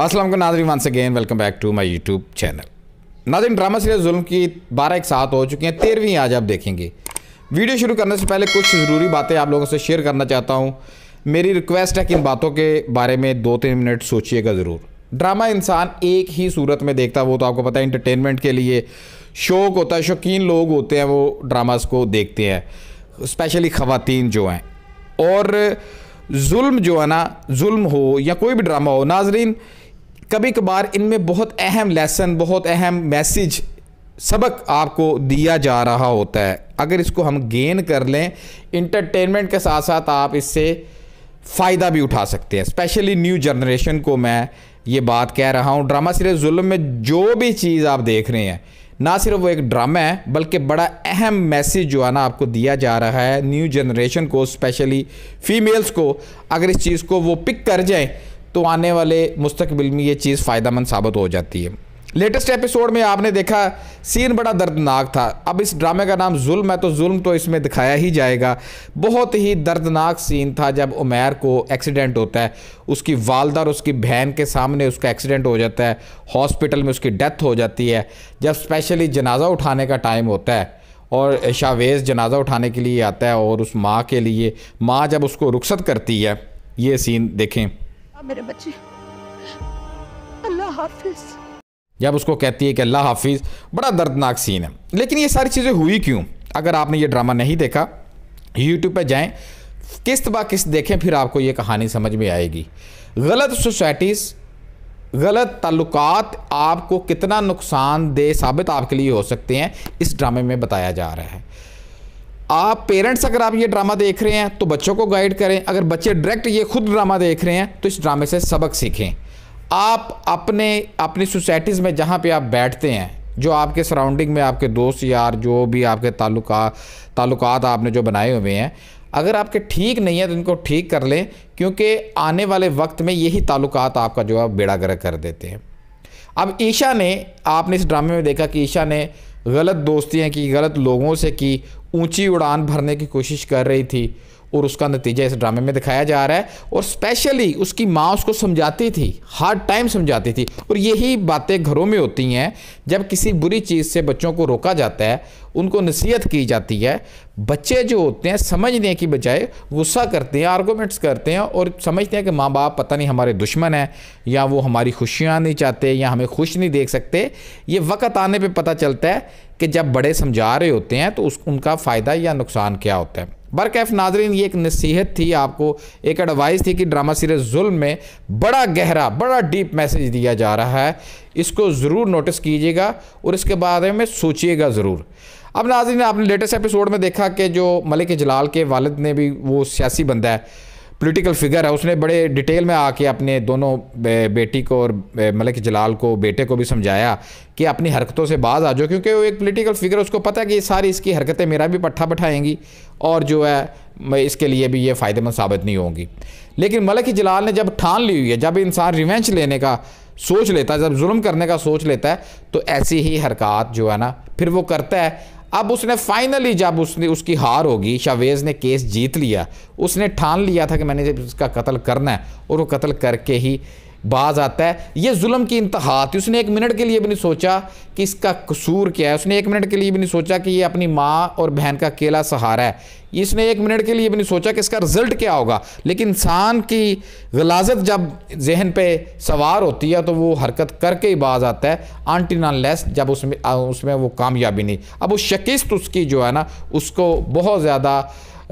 असलम नाजरी once again welcome back to my YouTube channel नाजरीन drama serial Zulm की बारह एक साथ हो चुकी हैं तेरहवीं आज आप देखेंगे वीडियो शुरू करने से पहले कुछ ज़रूरी बातें आप लोगों से शेयर करना चाहता हूँ मेरी रिक्वेस्ट है कि इन बातों के बारे में दो तीन मिनट सोचिएगा ज़रूर ड्रामा इंसान एक ही सूरत में देखता है वो तो आपको पता है इंटरटेनमेंट के लिए शौक होता है शौकीन लोग होते हैं वो ड्रामास को देखते हैं स्पेशली ख़वान जो हैं और जुल्म जो है ना जुल्म हो या कोई भी ड्रामा हो नाजरीन कभी कभार इनमें बहुत अहम लेसन बहुत अहम मैसेज सबक आपको दिया जा रहा होता है अगर इसको हम गेन कर लें इंटरटेनमेंट के साथ साथ आप इससे फ़ायदा भी उठा सकते हैं स्पेशली न्यू जनरेशन को मैं ये बात कह रहा हूँ ड्रामा सीरियल जुल्म में जो भी चीज़ आप देख रहे हैं ना सिर्फ वो एक ड्रामा है बल्कि बड़ा अहम मैसेज जो है ना आपको दिया जा रहा है न्यू जनरेशन को स्पेशली फीमेल्स को अगर इस चीज़ को वो पिक कर जाएँ तो आने वाले मुस्तबिल में ये चीज़ फ़ायदा साबित हो जाती है लेटेस्ट एपिसोड में आपने देखा सीन बड़ा दर्दनाक था अब इस ड्रामे का नाम जुल्म है तो जुल्म तो इसमें दिखाया ही जाएगा बहुत ही दर्दनाक सीन था जब उमैर को एक्सीडेंट होता है उसकी वालदा और उसकी बहन के सामने उसका एक्सीडेंट हो जाता है हॉस्पिटल में उसकी डेथ हो जाती है जब स्पेशली जनाजा उठाने का टाइम होता है और शावेज़ जनाजा उठाने के लिए आता है और उस माँ के लिए माँ जब उसको रुखसत करती है ये सीन देखें मेरे बच्चे अल्लाह हाफिज जब उसको कहती है कि अल्लाह हाफिज बड़ा दर्दनाक सीन है लेकिन ये सारी चीज़ें हुई क्यों अगर आपने ये ड्रामा नहीं देखा यूट्यूब पर जाएं किस्त बा किस्त देखें फिर आपको ये कहानी समझ में आएगी गलत सोसाइटीज़ गलत ताल्लुक आपको कितना नुकसानदेह साबित आपके लिए हो सकते हैं इस ड्रामे में बताया जा रहा है आप पेरेंट्स अगर आप ये ड्रामा देख रहे हैं तो बच्चों को गाइड करें अगर बच्चे डायरेक्ट ये खुद ड्रामा देख रहे हैं तो इस ड्रामे से सबक सीखें आप अपने अपनी सोसाइटीज़ में जहाँ पे आप बैठते हैं जो आपके सराउंडिंग में आपके दोस्त यार जो भी आपके ताल्लुका ताल्लुकात आपने जो बनाए हुए हैं अगर आपके ठीक नहीं है तो इनको ठीक कर लें क्योंकि आने वाले वक्त में यही ताल्लुकात आपका जो है बेड़ा गर्क कर देते हैं अब ईशा ने आपने इस ड्रामे में देखा कि ईशा ने गलत दोस्तियाँ की गलत लोगों से की ऊंची उड़ान भरने की कोशिश कर रही थी और उसका नतीजा इस ड्रामे में दिखाया जा रहा है और स्पेशली उसकी माँ उसको समझाती थी हर टाइम समझाती थी और यही बातें घरों में होती हैं जब किसी बुरी चीज़ से बच्चों को रोका जाता है उनको नसीहत की जाती है बच्चे जो होते हैं समझने की बजाय गुस्सा करते हैं आर्गूमेंट्स करते हैं और समझते हैं कि माँ बाप पता नहीं हमारे दुश्मन हैं या वो हमारी खुशियाँ नहीं चाहते या हमें खुश नहीं देख सकते ये वक्त आने पर पता चलता है कि जब बड़े समझा रहे होते हैं तो उस उनका फ़ायदा या नुकसान क्या होता है बरकैफ नाजरीन ये एक नसीहत थी आपको एक एडवाइस थी कि ड्रामा सीरीज़ जुल्म में बड़ा गहरा बड़ा डीप मैसेज दिया जा रहा है इसको ज़रूर नोटिस कीजिएगा और इसके बारे में सोचिएगा ज़रूर अब नाजरीन आपने लेटेस्ट एपिसोड में देखा कि जो मलिक जलाल के वालद ने भी वो सियासी बंदा है पॉलिटिकल फिगर है उसने बड़े डिटेल में आके अपने दोनों बेटी को और मलिक जलाल को बेटे को भी समझाया कि अपनी हरकतों से बाज आ जाओ क्योंकि वो एक पॉलिटिकल फिगर उसको पता है कि ये सारी इसकी हरकतें मेरा भी पट्ठा बैठाएंगी और जो है इसके लिए भी ये फ़ायदेमंद साबित नहीं होंगी लेकिन मलिक जलाल ने जब ठान ली हुई है जब इंसान रिवेंच लेने का सोच लेता है जब जुल्म करने का सोच लेता है तो ऐसी ही हरकत जो है ना फिर वो करता है अब उसने फाइनली जब उसने उसकी हार होगी शावेज़ ने केस जीत लिया उसने ठान लिया था कि मैंने उसका कत्ल करना है और वो कत्ल करके ही बाज आता है ये जुल्म की इंतहा थी उसने एक मिनट के लिए भी नहीं सोचा कि इसका कसूर क्या है उसने एक मिनट के लिए भी नहीं सोचा कि ये अपनी माँ और बहन का अकेला सहारा है इसने एक मिनट के लिए भी नहीं सोचा कि इसका रिज़ल्ट क्या होगा लेकिन इंसान की गलाजत जब जहन पे सवार होती है तो वो हरकत करके ही बाज आता है आंटी नान लेस जब उसमें उसमें वो कामयाबी नहीं अब उस शिकस्त उसकी जो है ना उसको बहुत ज़्यादा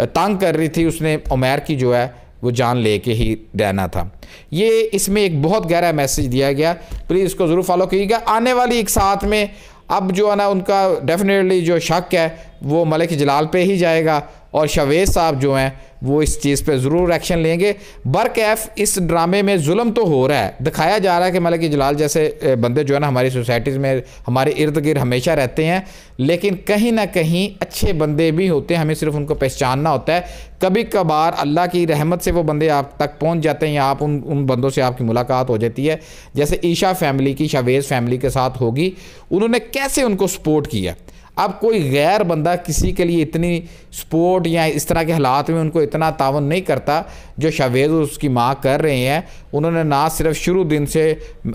तंग कर रही थी उसने उमैर की जो है वो जान ले के ही रहना था ये इसमें एक बहुत गहरा मैसेज दिया गया प्लीज़ इसको ज़रूर फॉलो कीजिएगा आने वाली एक साथ में अब जो है ना उनका डेफिनेटली जो शक है वो मलिक जलाल पे ही जाएगा और शवेद साहब जो हैं वो इस चीज़ पे ज़रूर एक्शन लेंगे बरकैफ इस ड्रामे में जुल्म तो हो रहा है दिखाया जा रहा है कि मलिक जलाल जैसे बंदे जो है ना हमारी सोसाइटीज़ में हमारे इर्द गिर्द हमेशा रहते हैं लेकिन कहीं ना कहीं अच्छे बंदे भी होते हैं हमें सिर्फ उनको पहचानना होता है कभी कभार अल्लाह की रहमत से वो बंदे आप तक पहुँच जाते हैं या आप उन उन बंदों से आपकी मुलाकात हो जाती है जैसे ईशा फैमिली की शवेज़ फैमिली के साथ होगी उन्होंने कैसे उनको सपोर्ट किया अब कोई गैर बंदा किसी के लिए इतनी सपोर्ट या इस तरह के हालात में उनको इतना तावन नहीं करता जो शावेद उसकी माँ कर रहे हैं उन्होंने ना सिर्फ शुरू दिन से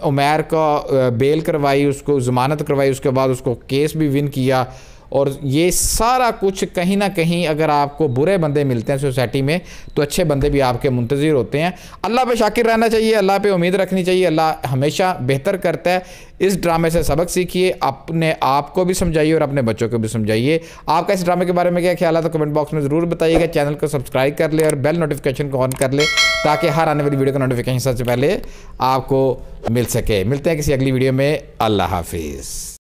उमैर का बेल करवाई उसको ज़मानत करवाई उसके बाद उसको केस भी विन किया और ये सारा कुछ कहीं ना कहीं अगर आपको बुरे बंदे मिलते हैं सोसाइटी में तो अच्छे बंदे भी आपके मुंतज़र होते हैं अल्लाह पे शाकिर रहना चाहिए अल्लाह पे उम्मीद रखनी चाहिए अल्लाह हमेशा बेहतर करता है इस ड्रामे से सबक सीखिए अपने आप को भी समझाइए और अपने बच्चों को भी समझाइए आपका इस ड्रामे के बारे में क्या ख्याल है तो कमेंट बॉक्स में ज़रूर बताइएगा चैनल को सब्सक्राइब कर ले और बेल नोटिफिकेशन को ऑन कर ले ताकि हर आने वाली वीडियो का नोटिफिकेशन सबसे पहले आपको मिल सके मिलते हैं किसी अगली वीडियो में अल्लाह हाफिज़